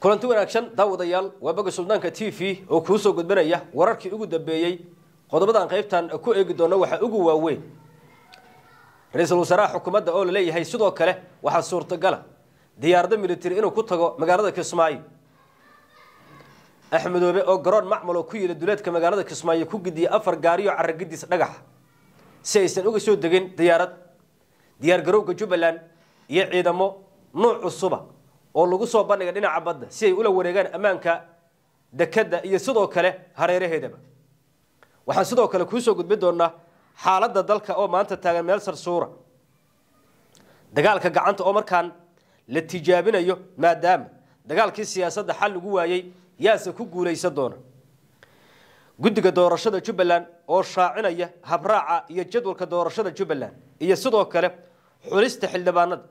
kulanti wanaagsan daawadayaal waa boga suldaanka t v oo kuu soo gudbanaya wararkii ugu dambeeyey qodobadaan qaybtan ku eegi doono waxaa ugu waaweyn ra-iisul wasaaraha xukuumadda oo la leeyahay sidoo kale waxaa suurtagala diyaarada militari inuu ku tago magaalada kismaayo axmedoobe oo garoon macmaloo ku yila duleedka magaalada kismaayo ku gidiyay afar gaariyo caragiddiis dhagaxa si aysan uga soo degin diyaarad diyaargarowga jubbaland iyo ciidamo nuuc cusuba oo lagu soo bandhiga dhinaca badda si ay ula wareegaan ammaanka dekadda iyo sidoo kale hareeraheedaba waxaan sidoo kale kuusoo gudbin doonaa xaaladda dalka oo maanta taagan meel sarsuura dagaalka gacanta oo markaan la tijaabinayo maadaama dagaalkii siyaasadda xal lagu waayey yaase ku guulaysan doona guddiga doorashada jubbaland oo shaacinaya habraaca iyo jadwalka doorashada jubbaland iyo sidoo kale xulista xildhibaanada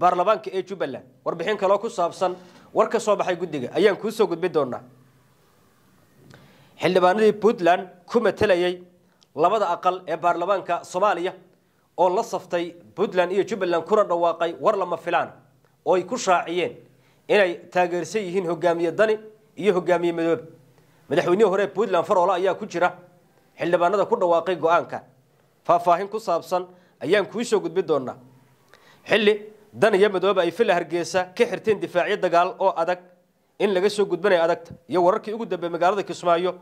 baarlamaanka ee jubbaland warbixin kaloo ku saabsan war ka soo baxay guddiga ayaan kuu soo gudbin doonaa xildhibaanadii puntland ku matelayey labada aqal ee baarlamaanka soomaaliya oo la saftay puntland iyo jubbaland kuna dhawaaqay war lama filaan oo ay ku shaaciyeen inay taageersan yihiin hogaamiye dani iyo hogaamiye madoobe madaxweynihii hore puntland faroola ayaa ku jira xildhibaanada ku dhawaaqay go-aanka faahfaahin ku saabsan ayaan kuu soo gudbin doonaa xilli dan iyo madooba ay fila hargeysa ka xirteen difaacyo dagaal oo adag in laga soo gudbanaya adagta iyo wararkii ugu dambeeye magaalada kismaayo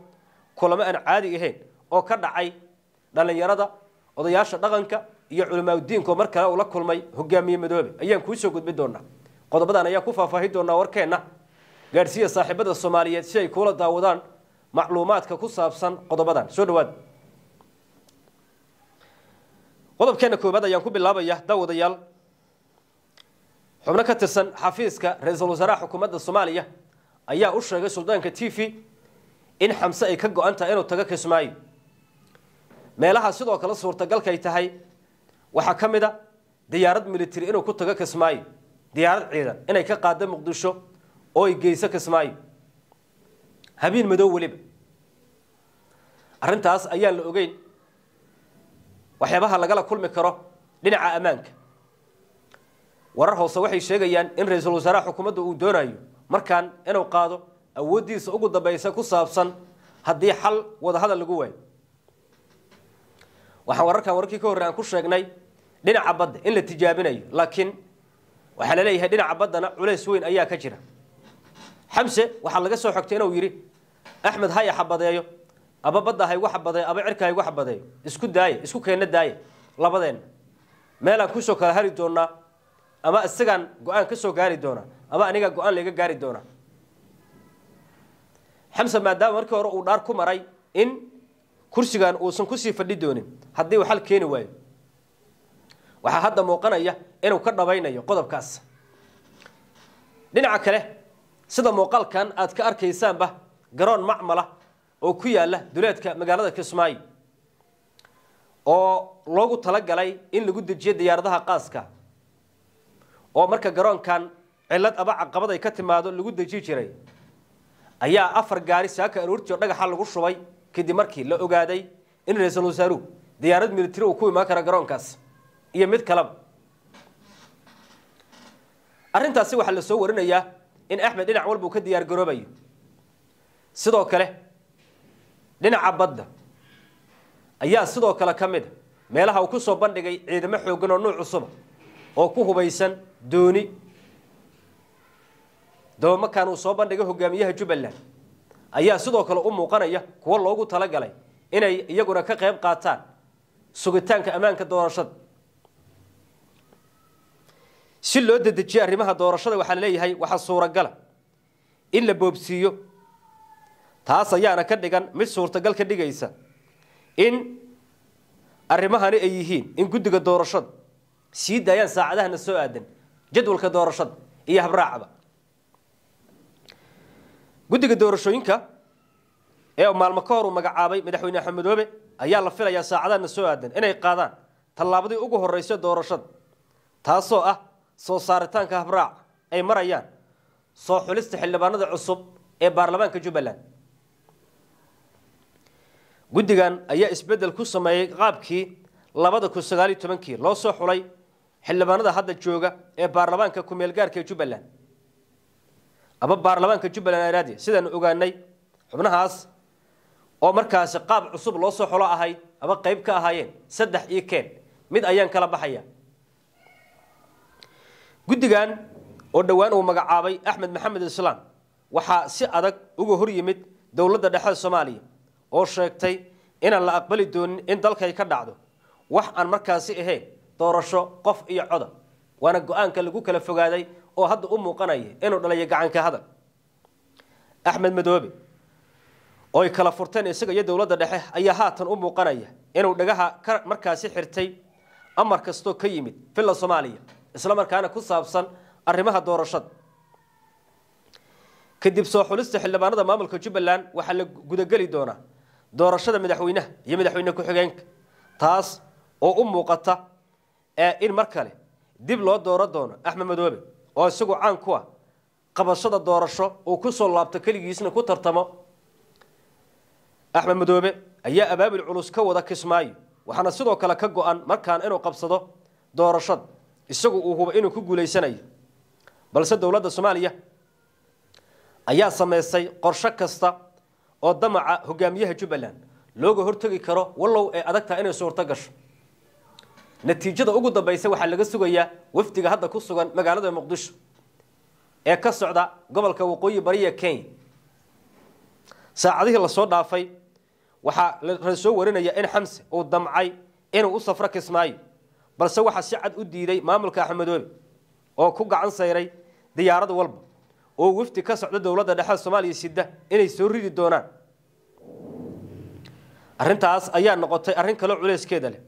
kulamo aan caadi ahayn oo ka dhacay dhallinyarada odayaasha dhaqanka iyo culimaaudiinko mar kale uu la kulmay hogaamiye madoobe ayaan kuusoo gudbin doonaa qodobadan ayaan ku faahfaahin doonaa warkeenna gaadhsiiya saaxiibada soomaaliyeed si ay kuula daawadaan macluumaadka ku saabsan qodobadan soo dhawaada qodobkeena koobaad ayaan ku bilaabaya daawadayaal xubno ka tirsan xafiiska ra-iisul wasaaraha xukuumadda soomaaliya ayaa u sheegay suldaanka t v in xamse ay ka go-an tahay inuu tago kismaayo meelaha sidoo kale suurtagalkay tahay waxaa ka mid a diyaarad militari inuu ku tago kismaayo diyaarad ciidan inay ka qaado muqdisho oo ay geyso kismaayo habiin madow weliba arrintaas ayaan la ogeyn waxyaabaha lagala kulmi karo dhinaca ammaanka warar hoose waxay sheegayaan in ra-iisul wasaaraha xukuumadda uu doonayo markaan inuu qaado awooddiisa ugu dambaysa ku saabsan haddii xal wadahadal lagu waayo waxaan wararkan warkii ka horre aan ku sheegnay dhinaca badda in la tijaabinayo laakiin waxaa la leeyahay dhinaca baddana culays weyn ayaa ka jira xamse waxaa laga soo xogtay inuu yidhi axmed haya xabadeeyo aba badda haygu xabadeeyo aba cirka haygu xabadeeyo isku daaye isku keenna daaye labadeenna meelaan kusoo kala hari doonaa ama isagaan go-aan ka soo gaari doona ama aniga go-aan laga gaari doona xamse maadaama markii hore uu dhaar ku maray in kursigan uusan kusii fadhi doonin haddii waxal keeni waayo waxaa hadda muuqanaya inuu ka dhabaynayo qodobkaas dhinaca kale sida muuqaalkan aad ka arkaysaanba garoon macmala oo ku yaalla duleedka magaalada kismaayo oo loogu talagalay in lagu dejiyo diyaaradaha qaaska oo marka garoonkan cillad aba caqabad ay ka timaado lagu deji jiray ayaa afar gaari saaka aroortii dhagaxa lagu shubay kadib markii la ogaaday in ra-iisul wasaaruhu diyaarad militari uu ku imaan kara garoonkaas iyo mid kaleba arrintaasi waxaa la soo warinayaa in axmed dhinac walba uu ka diyaar garoobayo sidoo kale dhinaca badda ayaa sidoo kale ka mid a meelaha uu ku soo bandhigay ciidamo xooggan oo nuuc cusuba oo ku hubaysan dooni dabamakan uu soo bandhigay hogaamiyaha jubbaland ayaa sidoo kale u muuqanaya kuwo loogu talagalay inay iyaguna ka qayb qaataan sugitaanka ammaanka doorashada si loo dedejiyo arrimaha doorashada waxaa laleeyahay waxaa suuragala in la boobsiiyo taas ayaana ka dhigan mid suurtagal ka dhigaysa in arrimahani ay yihiin in guddiga doorashada sii daayaan saacadahana soo aadan jadwalka doorashada iyo habraacba guddiga doorashooyinka ee maalmo ka hor uu magacaabay madaxweyne xamedoobe ayaa la filayaa saacadahana soo aadan inay qaadaan tallaabadii ugu horreysa doorashada taasoo ah soo saaritaanka habraac ay marayaan soo xulista xildhibaanada cusub ee baarlamaanka jubbaland guddigan ayaa isbeddel ku sameeyey qaabkii labada kun sagaaliyo tobankii loo soo xulay xildhibaanada hadda jooga ee baarlamaanka ku kumeelgaarka ee jubbaland ama baarlamaanka jubbaland araadi sidaan ogaanay xubnahaas oo markaasi qaab cusub loo soo xolo ahayd ama qeyb ka ahaayeen saddex iyo keen mid ayaan kala baxaya guddigan oo dhowaan uu magacaabay axmed maxamed islaam waxaa si adag uga hor yimid dowladda dhexe soomaaliya oo sheegtay inaan la aqbali doonin in dalkay ka dhacdo wax aan markaasi ahayn doorasho qof iyo codob waana go-aanka lagu kala fogaaday oo hadda u muuqanaya inuu dhalayo gacanka hadal axmed madoobe ooy kala furteen isaga iyo dowladda dhexe ayaa haatan u muuqanaya inuu dhagaha ka markaasi xirtay amar kastoo ka yimid filla soomaaliya isla markaana ku saabsan arrimaha doorashada kadib soo xulista xildhibaanada maamulka jubbaland waxaa la gudageli doonaa doorashada madaxweynaha iyo madaxweyne ku-xigeenka taas oo u muuqata ee in mar kale dib loo dooro doono axmed madoobe oo isagu caan ku ah qabashada doorasho uu ku soo laabto keligiisna ku tartamo axmed madoobe ayaa abaabil culus ka wada kismaayo waxaana sidoo kale ka go-an markaan inuu qabsado doorashada isagu uu hubo inuu ku guulaysanayo balse dowladda soomaaliya ayaa samaysay qorsho kasta oo damaca hogaamiyaha jubbaland looga hortegi karo wallow ay adagtaha inay suurto gasho natiijada ugu dambeysa waxaa laga sugayaa wafdiga hadda ku sugan magaalada muqdisho ee ka socda gobolka waqooyi bariya kenya saacadihii lasoo dhaafay waxaa la soo warinaya in xamse uu damcay inuu u safro kismaayo balse waxaa si cad u diiday maamulka axmedoobe oo ku gacan sayray diyaarad walba oo wafdi ka socda dowladda dhexe soomaaliya sida inay soo ridi doonaan arrintaas ayaa noqotay arrin kale culeyskeeda leh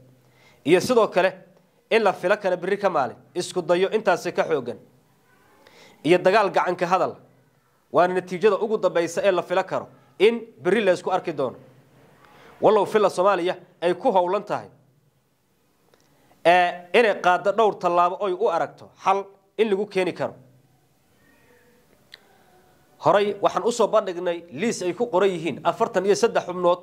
iyo sidoo kale in la filo kale beri ka maalin isku dayo intaasi ka xoogan iyo dagaal gacanka hadal waana natiijada ugu dambeysa ee la filo karo in beri laysku arki doono wallow fila soomaaliya ay ku howlan tahay eh, inay qaado dhowr tallaabo oy u aragto xal in lagu keeni karo horay waxaan usoo bandhignay liis ay ku qoran yihiin afartan iyo saddex xubnood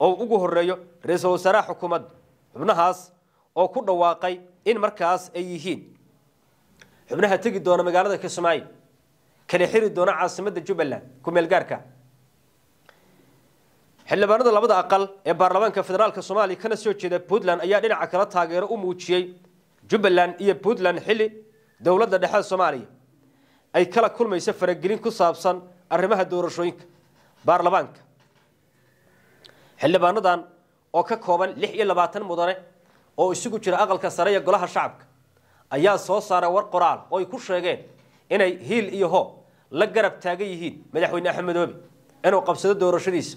oo ugu horeeyo ra-iisul wasaaraha xukuumadda xubnahaas oo ku dhawaaqay in markaas ay yihiin xubnaha tegi doona magaalada kismaayo kala xiri doona caasimadda jubbaland kumeelgaarka xildhibaanada labada aqal ee baarlamaanka federaalka soomaaliya kana soo jeeda puntland ayaa dhinaca kala taageero u muujiyey jubbaland iyo puntland xilli dowladda dhexe soomaaliya ay kala kulmayso faragelin ku saabsan arrimaha doorashooyinka baarlamaanka xildhibaanadan oo ka kooban lix iyo labaatan mudane oo isugu jira aqalka sare iyo golaha shacabka ayaa soo saaray war qoraal oo ay ku sheegeen inay hiil iyo ho la garab taagan yihiin madaxweyne axmedoobe inuu qabsado doorashadiisa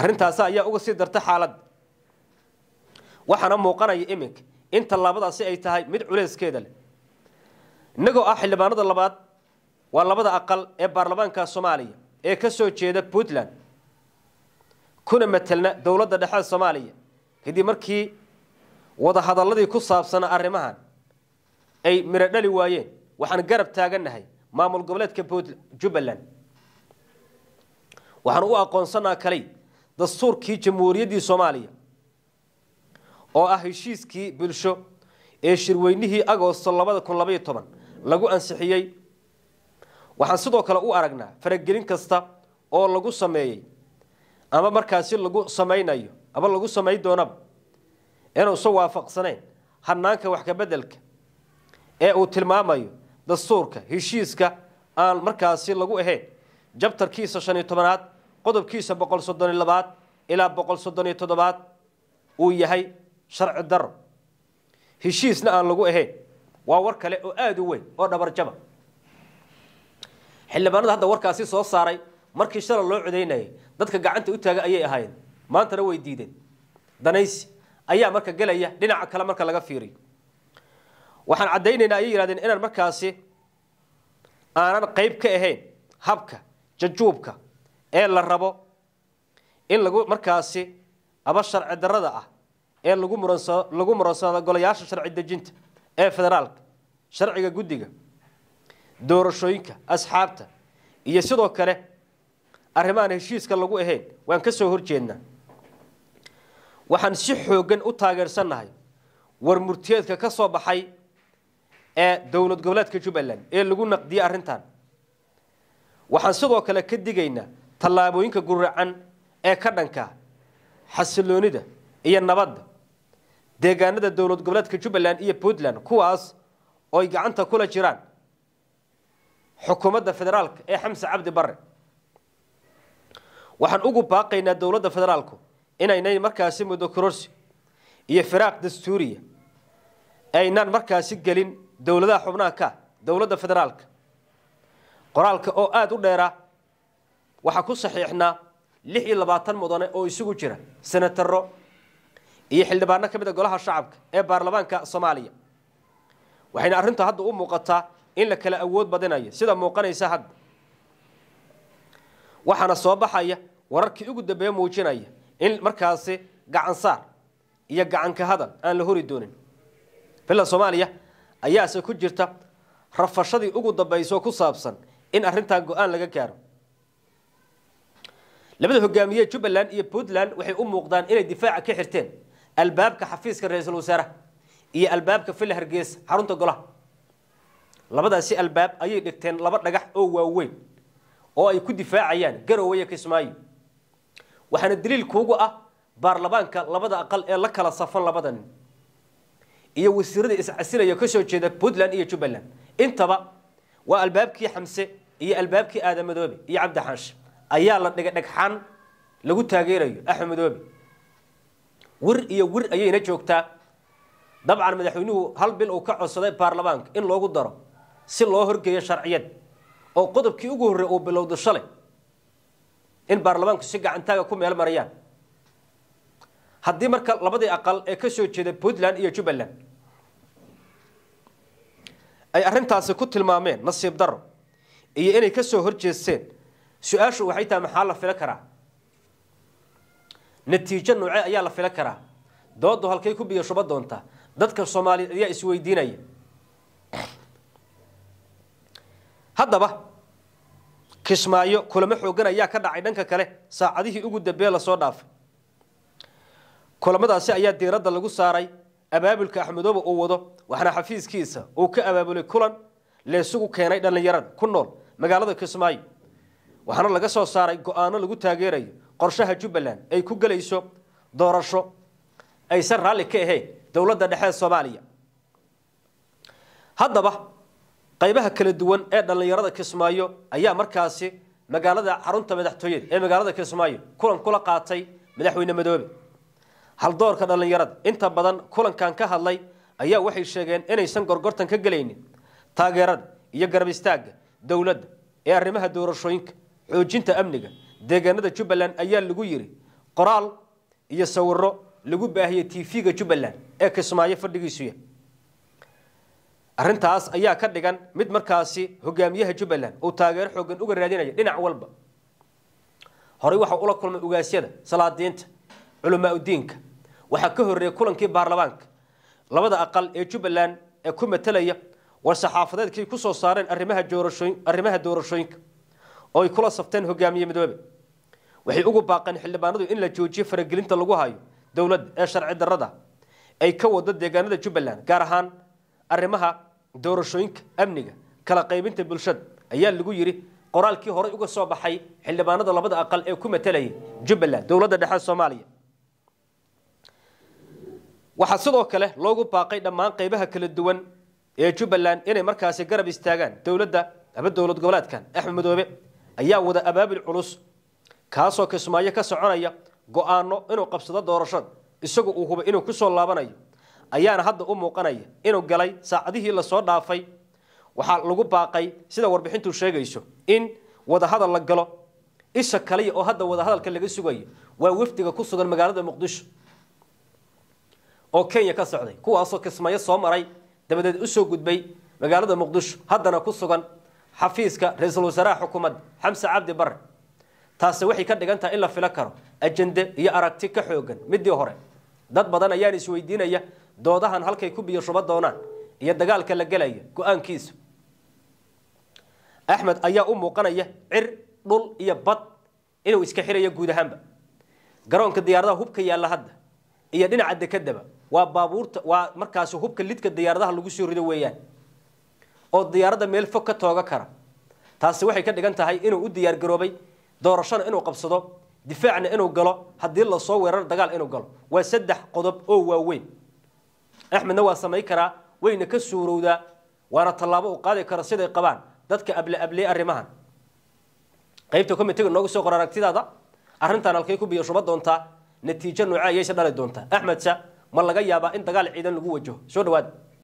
arintaasa ayaa uga sii darta xaaladda waxaana muuqanaya iminka in tallaabadaasi ay tahay mid culeyskeeda leh innagoo ah xildhibaanada labaad waa labada aqal ee baarlamaanka soomaaliya ee kasoo jeeda puntland kuna matelna dowladda dhexe soomaaliya kadib markii wadahadalladii ku saabsanaa arrimahan ay miro dhali waayeen waxaan garab taagannahay maamul goboleedka jubbaland waxaan u aqoonsanaa kalay dastuurkii jamhuuriyaddii soomaaliya oo ah heshiiskii bulsho ee shirweynihii agoosto labada kun labaiyo toban lagu ansixiyey waxaan sidoo kale u aragnaa faragelin kasta oo lagu sameeyey ama markaasi lagu samaynayo aba lagu samay doonaba inuusa waafaqsanayn hanaanka wax ee uu tilmaamayo dastuurka heshiiska aan markaasi lagu ahayn jabtarkiisa shan iyo tobanaad qodobkiisa boqol soddon soddoni labaad ilaa boqol soddon iyo toddobaad uu yahay sharci daro heshiisna aan lagu ahayn waa war kale oo aada u weyn oo dhabarjaba xildhibaanada hadda warkaasi soo saaray markii shalay loo codaynayay dadka gacanta u taaga ayay ahaayeen maantana way diideen danaysi ayaa marka gelaya dhinaca kale marka laga fiiriyo waxaan caddaynaynaa ayay yihahdeen inaan markaasi aanan qayb ka ahayn habka jajuubka ee la rabo in lagu markaasi aba sharci darada ah ee lagu muransa lagu muransaado golayaasha sharci dejinta ee federaalka sharciga guddiga doorashooyinka asxaabta iyo sidoo kale arrimahaan heshiiska lagu ahayn waan ka soo horjeednaa waxaan si xooggan u taageersannahay war murtiyeedka ka soo baxay ee dowlad goboleedka jubbaland ee lagu naqdiyey arrintan waxaan sidoo kale ka digaynaa tallaabooyinka guracan ee ka dhanka xasiloonida iyo nabadda deegaanada dowlad goboleedka jubbaland iyo puntland kuwaas ooy gacanta kula jiraan xukuumadda federaalka ee xamse cabdi barre waxaan ugu baaqaynaa dowladda federaalku inaynay markaasi muddo kororsi iyo firaaq dastuuriya aynaan markaasi gelin dowladaha xubnaha dowladda federaalka qoraalka oo aada u dheeraa waxaa ku saxiixnaa lix iyo labaatan mudane oo isugu jira senataro iyo xildhibaano ka mid a ah golaha shacabka ee baarlamaanka soomaaliya waxayna arrinta hadda u muuqataa in la kala awood badinayo sida muuqanaysa hadda waxaana soo baxaya wararkii ugu dambeeye muujinaya in markaasi gacan saar iyo gacanka hadal aan la hori doonin bilan soomaaliya ayaase ku jirta rafashadii ugu dambayso ku saabsan in arintan go-aan laga gaaro labada hogaamiye jubbaland iyo puntland waxay u muuqdaan inay difaaca ka xirteen albaabka xafiiska ra-iisul wasaaraha iyo albaabka villa hargeysa xarunta golaha labadaasi albaab ayay dhigteen laba dhagax oo waaweyn oo ay ku difaacayaan garowe kismaayo waxaana daliil kuugu ah baarlamaanka labada aqal ee la kala safan labada nin iyo wasiirada iscasilaya kasoo jeeda puntland iyo jubbaland intaba waa albaabkii xamse iyo albaabkii aadamadoobe iyo cabdixaanshe ayaa la dhiga dhagxaan lagu taageerayo axmedoobe wir iyo wir ayayna joogtaa dabcan madaxweynuhu hal bil uu ka codsaday baarlamaanka in loogu daro si loo horgeeyo sharciyad oo qodobkii ugu horrey uu bilowdo shalay in baarlamaanku si gacantaaga ku meel marayaan haddii marka labadii aqal ee ka soo jeeda puntland iyo jubbaland ay arrintaasi ku tilmaameen nasiib daro iyo inay ka soo horjeesteen su-aashu waxay tahay maxaa la fila karaa natiijo noocee ayaa la fila karaa doodu halkay ku biyo shuba doontaa dadka soomaaliyeed ayaa isweydiinaya haddaba kismaayo kulamo xoogan ayaa ka dhacay dhanka kale saacadihii ugu dambee lasoo dhaafay kulamadaasi ayaa diiradda lagu saaray abaabulka axmedooba uu wado waxna xafiiskiisa uu ka abaabulay kulan leesugu keenay dhallinyarada ku nool magaalada kismaayo waxaana laga soo saaray go-aano lagu taageerayo qorshaha jubbaland ay ku gelayso doorasho aysan raalli ka ahayn dowladda dhexe soomaaliya haddaba qaybaha kala duwan ee dhallinyarada kismaayo ayaa markaasi magaalada xarunta madaxtooyada ee magaalada kismaayo kulan kula qaatay madaxweyne madoobe haldoorka dhallinyarada inta badan kulankan ka hadlay ayaa waxay sheegeen inaysan gorgortan ka gelaynin taageerada iyo garab istaagga dowladda ee arrimaha doorashooyinka xoojinta amniga deegaanada jubbaland ayaa lagu yiri qoraal iyo sawiro lagu baahiyay t v ga jubbaland ee kismaayo fadhigiisuya arrintaas ayaa ka dhigan mid markaasi hogaamiyaha jubbaland uu taageero xoogan uga raadinaya dhinac walba horey waxa ula kulmay ugaasyada salaadiinta culamaauddiinka waxaa ka horreeyey kulankii baarlamaanka labada aqal ee jubbaland ee ku matalaya war saxaafadeedkay ku soo saareen arrimaha joorashooyin arrimaha doorashooyinka oo ay kula safteen hogaamiye midoobe waxay ugu baaqeen xildhibaanadu in la joojiyo faragelinta lagu hayo dowladda ee sharci darrada ay ka wado deegaanada jubbaland gaar ahaan arrimaha doorashooyinka amniga kala qaybinta bulshada ayaa lagu yidhi qoraalkii horey uga soo baxay xildhibaanada labada aqal ee ku matalayay jubbaland dowladda dhexe soomaaliya waxaa sidoo kale loogu baaqay dhammaan qaybaha kala duwan ee jubbaland inay markaasi garab istaagaan dowladda ama dowlad goboleedkan axmed madoobe ayaa wada abaabil culus kaasoo kismaayo ka soconaya go'aano inuu qabsado doorashada isagu uu hubo inuu ku soo laabanayo ayaana hadda u muuqanaya inuu galay saacadihii lasoo dhaafay waxaa lagu baaqay sida warbixintu sheegayso in wadahadal la galo isha kaliya oo hadda wadahadalka laga sugayo waa wafdiga ku sugan magaalada muqdisho oo kenya ka socday kuwaasoo kismayo soo maray dabadeed usoo gudbay magaalada muqdisho haddana ku sugan xafiiska ra-iisul wasaaraha xukuumadda xamse cabdi barre taasi waxay ka dhigan tahay in la filo karo ajende iyo aragti ka xoogan middii hore dad badan ayaan isweydiinaya doodahan halkay ku biyo shuba doonaan iyo dagaalka la gelaya go-aankiisu axmed ayaa u muuqanaya cir dhul iyo bad inuu iska xirayo guud ahaanba garoonka diyaaradaha hubka yaalla hadda iyo dhinaca dekedaba waa baabuurta waa markaasi hubka lidka diyaaradaha lagu soo rido weeyaan oo diyaaradda meel fog ka tooga kara taasi waxay ka dhigan tahay inuu u diyaar garoobay doorashona inuu qabsado difaacna inuu galo haddii lasoo weeraro dagaal inuu galo waa saddex qodob oo waaweyn axmedna waa samayn karaa wayna ka suurowdaa waana tallaabo u qaadi karo siday qabaan dadka able ableabley arrimahan qaybta commitega noogu soo qor aragtidaada arrintaan halkay ku biyashuba doontaa natiijo noocaa ayayse dhali doontaa axmedse ma laga yaabaa in dagaal ciidan lagu wajaho soo dhawaada